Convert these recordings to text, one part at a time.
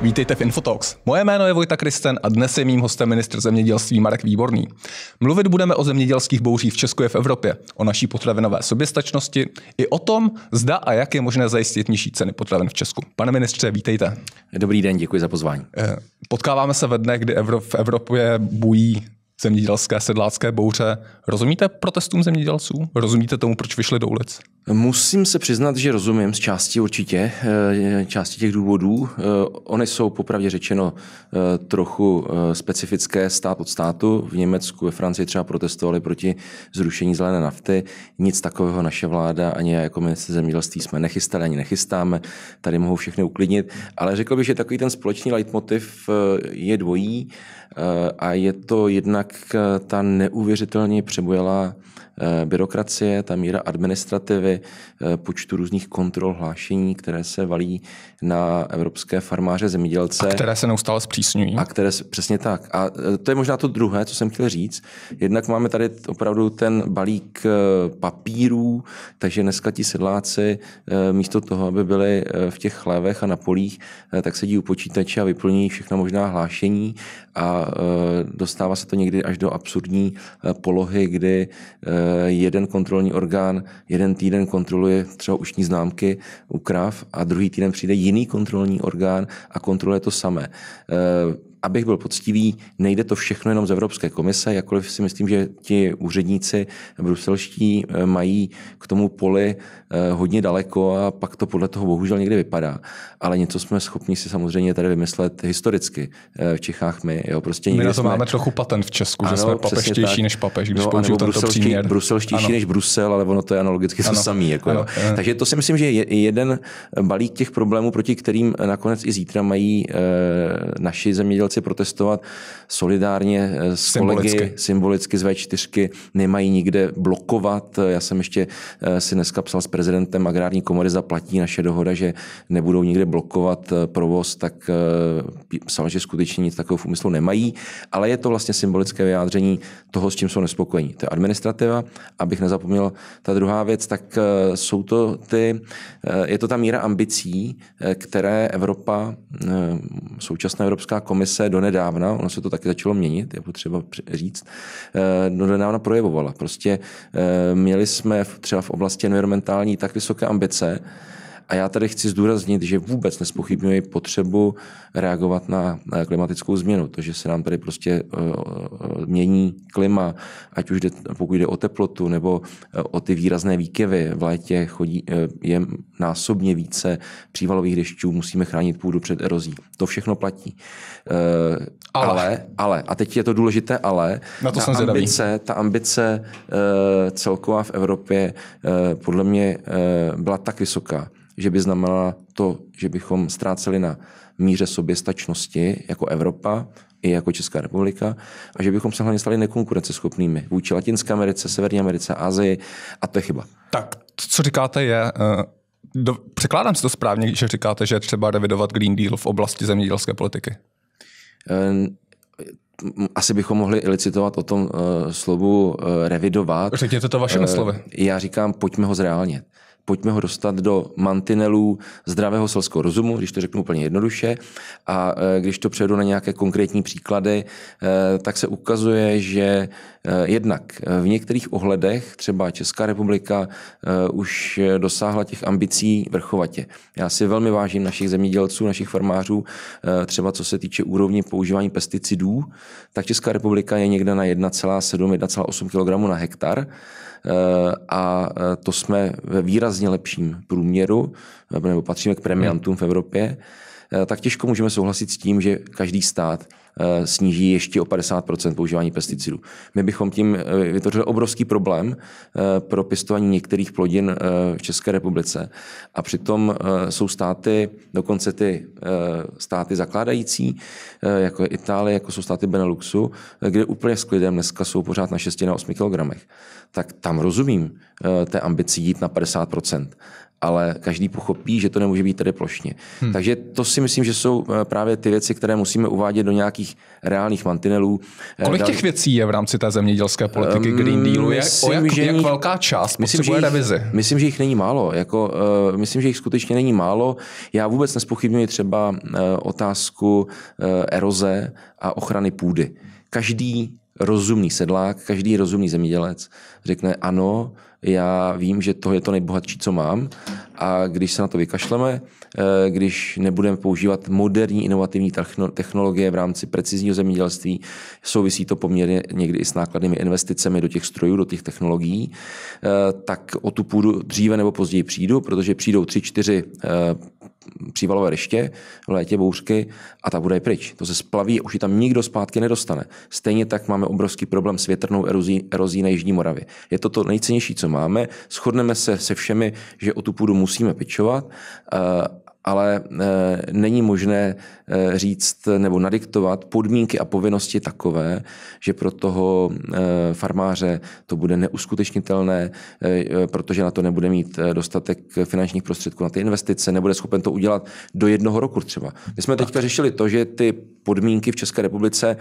Vítejte v Infotox. Moje jméno je Vojta Kristen a dnes je mým hostem ministr zemědělství Marek Výborný. Mluvit budeme o zemědělských bouřích v Česku a v Evropě, o naší potravinové soběstačnosti i o tom, zda a jak je možné zajistit nižší ceny potravin v Česku. Pane ministře, vítejte. Dobrý den, děkuji za pozvání. Eh, potkáváme se ve dne, kdy v Evropě bují zemědělské sedlácké bouře. Rozumíte protestům zemědělců? Rozumíte tomu, proč vyšli do ulic? Musím se přiznat, že rozumím z části určitě, eh, části těch důvodů. Eh, ony jsou popravdě řečeno eh, trochu specifické stát od státu. V Německu, ve Francii třeba protestovali proti zrušení zelené nafty. Nic takového naše vláda ani já jako minister zemědělství jsme nechystali, ani nechystáme. Tady mohou všechny uklidnit. Ale řekl bych, že takový ten společný leitmotiv je dvojí. Eh, a je to jednak eh, ta neuvěřitelně přebujelá Eh, byrokracie, ta míra administrativy, eh, počtu různých kontrol hlášení, které se valí na evropské farmáře zemědělce. A které se neustále zpřísňují. A které, přesně tak. A eh, to je možná to druhé, co jsem chtěl říct. Jednak máme tady opravdu ten balík papírů, takže dneska ti sedláci místo toho, aby byli v těch chlévech a na polích, tak sedí u počítače a vyplní všechna možná hlášení a dostává se to někdy až do absurdní polohy, kdy Eh, jeden kontrolní orgán jeden týden kontroluje třeba ušní známky u krav a druhý týden přijde jiný kontrolní orgán a kontroluje to samé. Eh, abych byl poctivý, nejde to všechno jenom z Evropské komise, jakkoliv si myslím, že ti úředníci bruselští eh, mají k tomu poli eh, hodně daleko a pak to podle toho bohužel někdy vypadá. Ale něco jsme schopni si samozřejmě tady vymyslet historicky eh, v Čechách my. Jo, prostě my na to jsme... máme trochu patent v Česku, ano, že jsme papeštější než papež, když no, použiju tento bruselští, příměr. Bruselštější než Brusel, ale ono to je analogicky ano. to samý. Jako, ano. Jo. Ano. Takže to si myslím, že je jeden balík těch problémů, proti kterým nakonec i zítra mají naši zemědělci chci protestovat solidárně eh, s symbolicky. kolegy, symbolicky z V4, nemají nikde blokovat. Já jsem ještě eh, si dneska psal s prezidentem Agrární komory, zaplatí naše dohoda, že nebudou nikde blokovat eh, provoz, tak psal, že skutečně nic takového v úmyslu nemají, ale je to vlastně symbolické vyjádření toho, s čím jsou nespokojení. To je administrativa, abych nezapomněl, ta druhá věc, tak jsou to ty, je to ta míra ambicí, které Evropa, současná Evropská komise se donedávna, ono se to taky začalo měnit, je potřeba říct, eh, donedávna projevovala. Prostě eh, měli jsme třeba v oblasti environmentální tak vysoké ambice, a já tady chci zdůraznit, že vůbec nespochybňuji potřebu reagovat na, klimatickou změnu. To, že se nám tady prostě eh, eh, mění klima, ať už jde, pokud jde o teplotu nebo eh, o ty výrazné výkyvy. V létě chodí, je násobně více přívalových dešťů, musíme chránit půdu před erozí. To všechno platí. ale. ale, ale, a teď je to důležité, ale na to ta, jsem ambice, ta ambice celková v Evropě podle mě byla tak vysoká, že by znamenala to, že bychom ztráceli na míře soběstačnosti jako Evropa i jako Česká republika a že bychom se hlavně stali nekonkurenceschopnými vůči Latinské Americe, Severní Americe, Asii a to je chyba. Tak, co říkáte je, eh, do, překládám si to správně, že říkáte, že je třeba revidovat Green Deal v oblasti zemědělské politiky? Um, asi bychom mohli licitovat o tom uh, slovu uh, revidovat. Řekněte to vašimi uh, slovy. Já říkám, pojďme ho zreálně pojďme ho dostat do mantinelů zdravého selského rozumu, když to řeknu úplně jednoduše. A e, když to přejdu na nějaké konkrétní příklady, e, tak se ukazuje, že e, jednak v některých ohledech třeba Česká republika už dosáhla těch ambicí vrchovatě. Já si velmi vážím našich zemědělců, našich farmářů, třeba co se týče úrovně používání pesticidů, tak Česká republika je někde na 1,7-1,8 kg na hektar a to jsme výrazně výrazně lepším průměru, nebo patříme k premiantům v Evropě, eh, tak těžko můžeme souhlasit s tím, že každý stát Eh, sníží ještě o 50% používání pesticidů. My bychom tím eh, vytvořili obrovský problém eh, pro pěstování některých plodin v České republice. A přitom jsou státy, dokonce ty státy zakládající, jako je Itálie, jako jsou státy Beneluxu, kde úplně s klidem dneska jsou pořád na 6 na 8 kilogramech. Tak tam rozumím té ambici jít na 50% ale každý pochopí, že to nemůže být tady plošně. Hmm. Takže to si myslím, že jsou eh, právě ty věci, které musíme uvádět do nějakých reálných mantinelů. Eh, Kolik těch věcí je v rámci té zemědělské politiky ehm, Green Dealu? Je, myslím, jak, že jak velká část myslím, že jich, revizi? Myslím, že jich není málo. Jako, uh, myslím, že jich skutečně není málo. Já vůbec nespochybnuji třeba uh, otázku uh, eroze a ochrany půdy. Každý rozumný sedlák, každý rozumný zemědělec řekne ano, já vím, že to je to nejbohatší, co mám a když se na to vykašleme, Eh, když nebudeme používat moderní inovativní technologie v rámci precizního zemědělství. Souvisí to poměrně někdy i s nákladnými investicemi do těch strojů, do těch technologií, eh, tak o tu půdu dříve nebo později přijdu, protože přijdou tři, čtyři eh, přívalové liště v létě, bouřky a ta bude pryč. To se splaví, už ji tam nikdo zpátky nedostane. Stejně tak máme obrovský problém s větrnou erozí, erozí na Jižní Moravě. Je to to nejcennější, co máme. Shodneme se se všemi, že o tu půdu musíme pečovat ale eh, není možné eh, říct nebo nadiktovat podmínky a povinnosti takové, že pro toho eh, farmáře to bude neuskutečnitelné, protože na to nebude mít dostatek finančních prostředků na ty investice, nebude schopen to udělat do jednoho roku třeba. My jsme teďka řešili to, že ty podmínky v České republice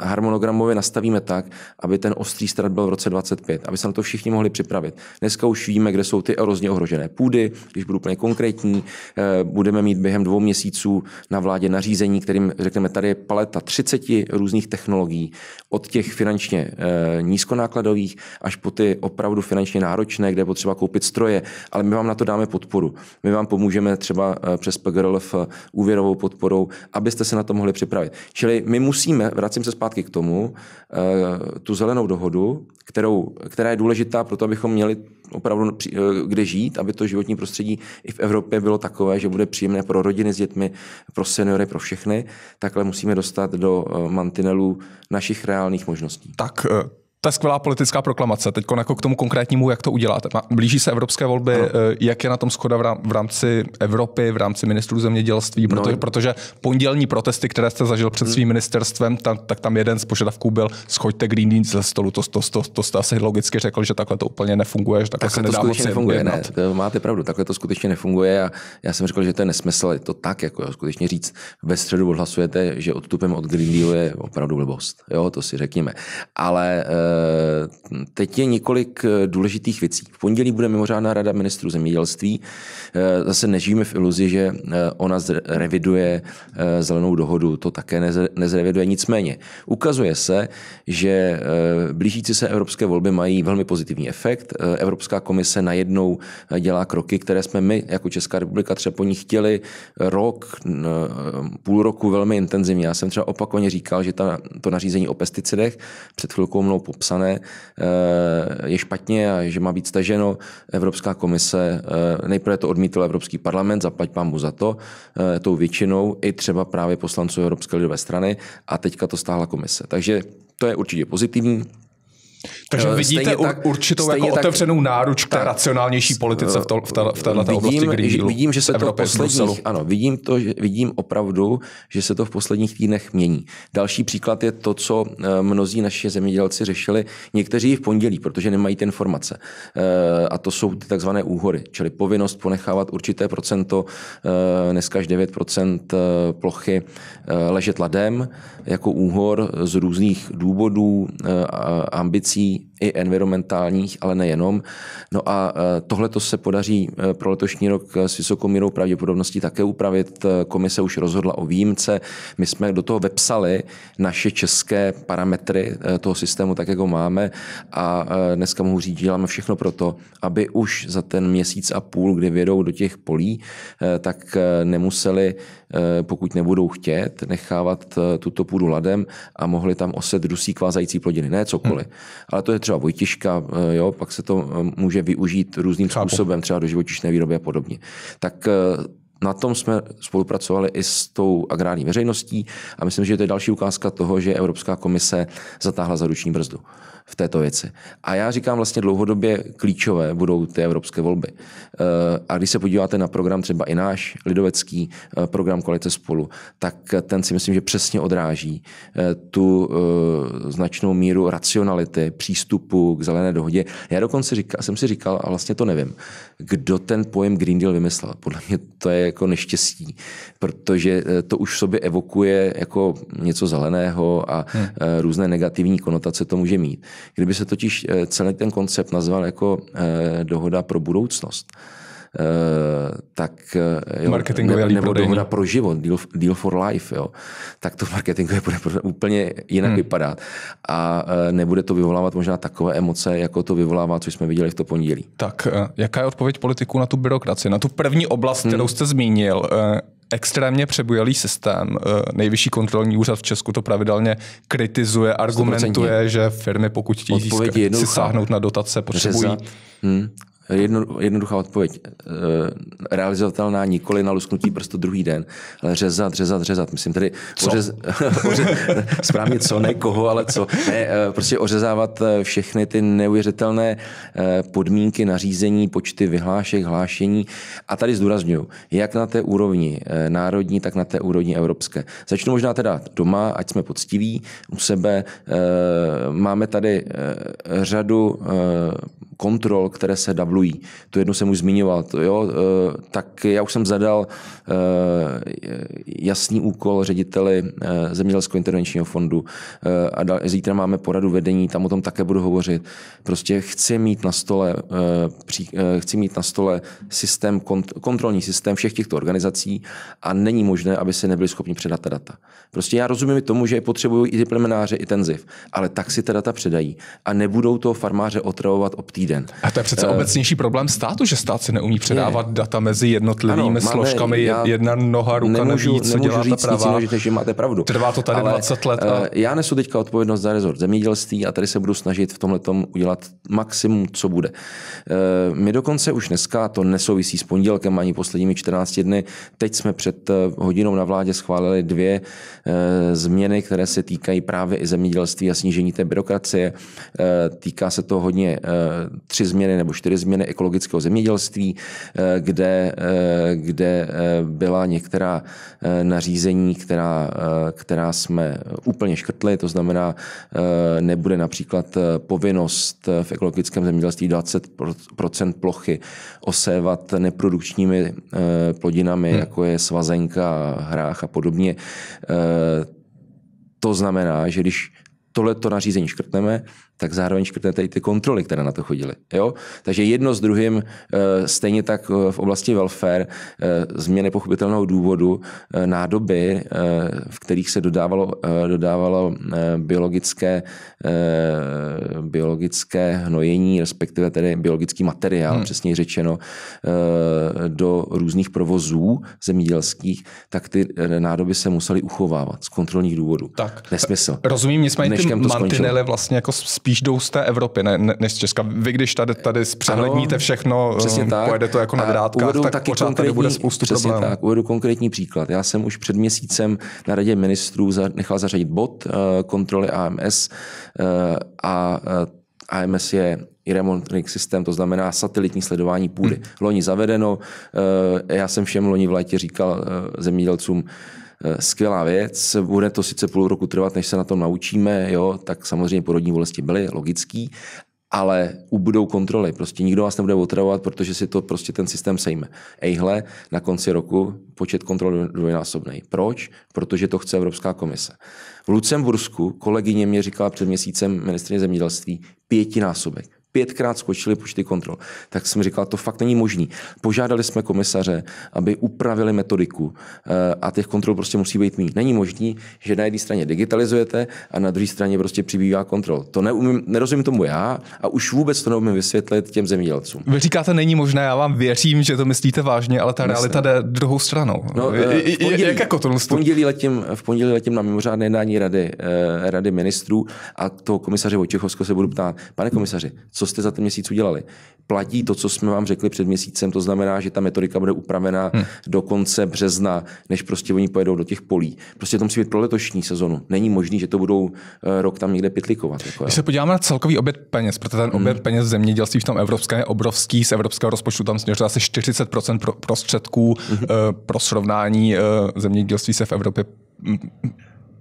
harmonogramově nastavíme tak, aby ten ostrý strat byl v roce 25, aby se na to všichni mohli připravit. Dneska už víme, kde jsou ty erozně ohrožené půdy, když budu úplně konkrétní, Eh, budeme mít během dvou měsíců na vládě nařízení, kterým řekneme, tady je paleta 30 různých technologií, od těch finančně eh, nízkonákladových až po ty opravdu finančně náročné, kde je potřeba koupit stroje, ale my vám na to dáme podporu. My vám pomůžeme třeba eh, přes v úvěrovou podporou, abyste se na to mohli připravit. Čili my musíme, vracím se zpátky k tomu, tu zelenou dohodu, kterou, která je důležitá pro to, abychom měli opravdu, eh, kde žít, aby to životní prostředí i v Evropě bylo takové, že bude příjemné pro rodiny s dětmi, pro seniory, pro všechny, takhle musíme dostat do eh, mantinelů našich reálných možností. Tak eh, ta skvělá politická proklamace, teď jako k tomu konkrétnímu, jak to uděláte. Blíží se evropské volby, ano. Eh, jak je na tom skoda v rámci Evropy, v rámci ministrů zemědělství, protože, no. protože pondělní protesty, které jste zažil před hmm. svým ministerstvem, tam, tak tam jeden z požadavků byl, schoďte Green Deal ze stolu, to, to, to, to jste asi logicky řekl, že takhle to úplně nefunguje, že takhle, takhle se nedá to skutečně nefunguje, ne, to máte pravdu, takhle to skutečně nefunguje a já jsem říkal, že to je nesmysl, je to tak, jako jo, skutečně říct, ve středu odhlasujete, že odstupem od Green Dealu je opravdu blbost, jo, to si řekněme. Ale eh, Eh, teď je několik eh, důležitých věcí. V pondělí bude mimořádná rada ministrů zemědělství. Eh, zase nežijeme v iluzi, že ona zreviduje zelenou dohodu, to také nezreviduje. Nicméně ukazuje se, že blížící se evropské volby mají velmi pozitivní efekt. Evropská komise najednou dělá kroky, které jsme my jako Česká republika třeba po ní chtěli rok, půl roku velmi intenzivně. Já jsem třeba opakovaně říkal, že ta, to nařízení o pesticidech před chvilkou mnou psané, eh, je špatně a že má být staženo. Evropská komise eh, nejprve to odmítl Evropský parlament, zaplať pámu za to, eh, tou většinou, i třeba právě poslanců Evropské lidové strany a teďka to stáhla komise. Takže to je určitě pozitivní. Takže eh, vidíte stejně tak, určitou stejně jako tak, otevřenou náruč k racionálnější eh, politice v, této v, ta, v vidím, oblasti Vidím, že se to v posledních, ano, vidím, to, že, vidím opravdu, že se to v posledních týdnech mění. Další příklad je to, co eh, mnozí naši zemědělci řešili, někteří v pondělí, protože nemají ty informace. A to jsou ty takzvané úhory, čili povinnost ponechávat určité procento, dneska až 9% plochy ležet ladem jako úhor z různých důvodů, ambicí See. i environmentálních, ale nejenom. No a e, tohle to se podaří e, pro letošní rok e, s vysokou mírou pravděpodobností také upravit. Komise už rozhodla o výjimce. My jsme do toho vepsali naše české parametry toho systému, tak jak ho máme a dneska mohu říct, děláme všechno pro to, aby už za ten měsíc a půl, kdy vědou do těch polí, tak nemuseli, pokud nebudou chtět, nechávat tuto půdu ladem a mohli tam oset dusí kvázající plodiny, ne cokoliv. Hmm. Ale to je třeba Vojtiška, eh, jo, pak se to eh, může využít různým Chápu. způsobem, třeba do živočišné výroby a podobně. Tak eh, na tom jsme spolupracovali i s tou agrární veřejností a myslím, že to je další ukázka toho, že Evropská komise zatáhla za ruční brzdu v této věci. A já říkám vlastně dlouhodobě klíčové budou ty evropské volby. Eh, a když se podíváte na program třeba i náš lidovecký eh, program Koalice spolu, tak ten si myslím, že přesně odráží eh, tu značnou míru racionality, přístupu k zelené dohodě. Já dokonce říkal, jsem si říkal, a vlastně to nevím, kdo ten pojem Green Deal vymyslel. Podle mě to je jako neštěstí, protože eh, to už v sobě evokuje jako něco zeleného a hmm. Eh, různé negativní konotace to může mít. Kdyby se totiž eh, celý ten koncept nazval jako dohoda pro budoucnost, Eh, tak eh, jo, marketingové ne, nebo dohoda pro život, deal, deal for life, jo, tak to marketingové bude úplně jinak hmm. vypadat a eh, nebude to vyvolávat možná takové emoce, jako to vyvolává, co jsme viděli v to pondělí. Tak, jaká je odpověď politiků na tu byrokracii, na tu první oblast, hmm. kterou jste zmínil? extrémně přebujelý systém. Nejvyšší kontrolní úřad v Česku to pravidelně kritizuje, argumentuje, 100%. že firmy, pokud chtějí si sáhnout na dotace, potřebují. Hmm. Jedno, jednoduchá odpověď. Eh, realizovatelná nikoli na lusknutí prstu druhý den, ale řezat, řezat, řezat. Myslím tedy co? Ořez, ořez, správně co, ne koho, ale co. Ne, eh, prostě ořezávat eh, všechny ty neuvěřitelné podmínky, nařízení, počty vyhlášek, hlášení. A tady zdůraznuju, jak na té úrovni národní, tak na té úrovni evropské. Začnu možná teda doma, ať jsme poctiví u sebe. Máme tady řadu kontrol, které se w rozhodují. To jedno jsem už zmiňoval. To, jo, eh, tak já už jsem zadal eh, jasný úkol řediteli eh, Zemědělského intervenčního fondu a zítra máme poradu vedení, tam o tom také budu hovořit. Prostě chci mít na stole, chci mít na stole systém, kontrolní systém všech těchto organizací a není možné, aby se nebyli schopni předat ta data. Prostě já rozumím tomu, že potřebují i diplomináře, i ten ZIV, ale tak si ta data předají a nebudou to farmáře otravovat ob týden. A to je přece obecně největší problém státu, že stát si neumí předávat je. data mezi jednotlivými ano, máme, složkami. jedna noha, ruka nemůžu, neví, co nemůžu dělá říct ta pravá. Nic než že máte pravdu. Trvá to tady Ale, 20 let. Eh, a... Já nesu teďka odpovědnost za rezort zemědělství a tady se budu snažit v tomhle udělat maximum, co bude. Eh, my dokonce už dneska, to nesouvisí s pondělkem ani posledními 14 dny, teď jsme před eh, hodinou na vládě schválili dvě změny, které se týkají právě i zemědělství a snížení té byrokracie. Týká se to hodně tři změny nebo čtyři změny změny ekologického zemědělství, eh, kde, eh, kde eh, byla některá nařízení, která, která jsme úplně škrtli, to znamená, nebude například povinnost v ekologickém zemědělství 20 plochy osévat neprodukčními plodinami, hmm. jako je svazenka, hrách a podobně. To znamená, že když tohleto nařízení škrtneme, tak zároveň škrtnete i ty kontroly, které na to chodily. Jo? Takže jedno s druhým, eh, stejně tak eh, v oblasti welfare, eh, změny nepochopitelného důvodu nádoby, v kterých se dodávalo, dodávalo biologické, biologické hnojení, respektive tedy biologický materiál, hmm. přesněji řečeno, do různých provozů zemědělských, tak ty nádoby se musely uchovávat z kontrolních důvodů. Tak. Nesmysl. Rozumím, nicméně ty mantinele skončilo. vlastně jako spíš jdou z té Evropy ne, ne, než z Česka. Vy když tady, tady zpřehledníte všechno, přesně mm, tak. pojede to jako na drátkách, tak taky pořád tady bude spoustu přesně problémů. Tak, uvedu konkrétní příklad. Já jsem už před měsícem na radě ministrů za, nechal zařadit bod eh, kontroly AMS a AMS eh, eh, je i monitoring systém, to znamená satelitní sledování půdy. Hmm. Loni zavedeno, já jsem všem loni v létě říkal zemědělcům, Eh, skvělá věc, bude to sice půl roku trvat, než se na tom naučíme, jo, tak samozřejmě porodní bolesti byly, logický, ale ubudou kontroly. Prostě nikdo vás nebude otravovat, protože si to prostě ten systém sejme. Ejhle, na konci roku počet kontrol dvojnásobný. Proč? Protože to chce Evropská komise. V Lucembursku kolegyně mě říkala před měsícem ministrně zemědělství pětinásobek pětkrát skočili počty kontrol. Tak jsem říkal, to fakt není možný. Požádali jsme komisaře, aby upravili metodiku eh, a těch kontrol prostě musí být mít. Není možný, že na jedné straně digitalizujete a na druhé straně prostě přibývá kontrol. To neumím, nerozumím tomu já a už vůbec to neumím vysvětlit těm zemědělcům. Vy říkáte, není možné, já vám věřím, že to myslíte vážně, ale ta Myslím. realita jde druhou stranou. No, eh, v pondělí, jak jako v pondělí, letím, v pondělí letím na mimořádné jednání rady, eh, rady ministrů a toho komisaře Vojtěchovského se budu ptát, pane komisaři, co jste za ten měsíc udělali. Platí to, co jsme vám řekli před měsícem, to znamená, že ta metodika bude upravená hmm. do konce března, než prostě oni pojedou do těch polí. Prostě to musí být pro letošní sezonu. Není možný, že to budou eh, rok tam někde pitlikovat. Jako, Když se podíváme na celkový oběd peněz, protože ten oběd hmm. peněz v zemědělství v tom evropské je obrovský, z evropského rozpočtu tam směřuje asi 40 pro prostředků hmm. pro srovnání eh, zemědělství se v Evropě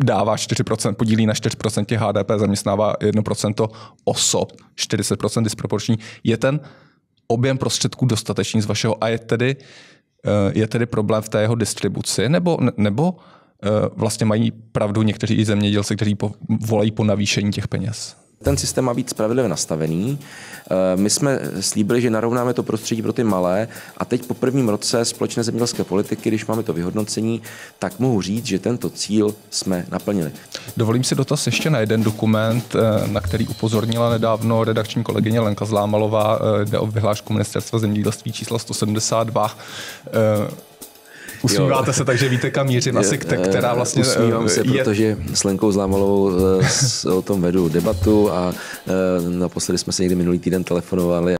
dává 4%, podílí na 4% HDP, zaměstnává 1% osob, 40% disproporční. Je ten objem prostředků dostatečný z vašeho a je tedy, eh, je tedy problém v té jeho distribuci, nebo, nebo eh, vlastně mají pravdu někteří i zemědělci, kteří po, volají po navýšení těch peněz? Ten systém má být spravedlivě nastavený. Eh, my jsme slíbili, že narovnáme to prostředí pro ty malé a teď po prvním roce společné zemědělské politiky, když máme to vyhodnocení, tak mohu říct, že tento cíl jsme naplnili. Dovolím si dotaz ještě na jeden dokument, eh, na který upozornila nedávno redakční kolegyně Lenka Zlámalová, eh, jde o vyhlášku ministerstva zemědělství číslo 172. Usmíváte jo. se, takže víte, kam mířím asi, eh, která vlastně eh, Usmívám eh, se, je... protože s Lenkou Zlámalovou o tom vedu debatu a naposledy jsme se někdy minulý týden telefonovali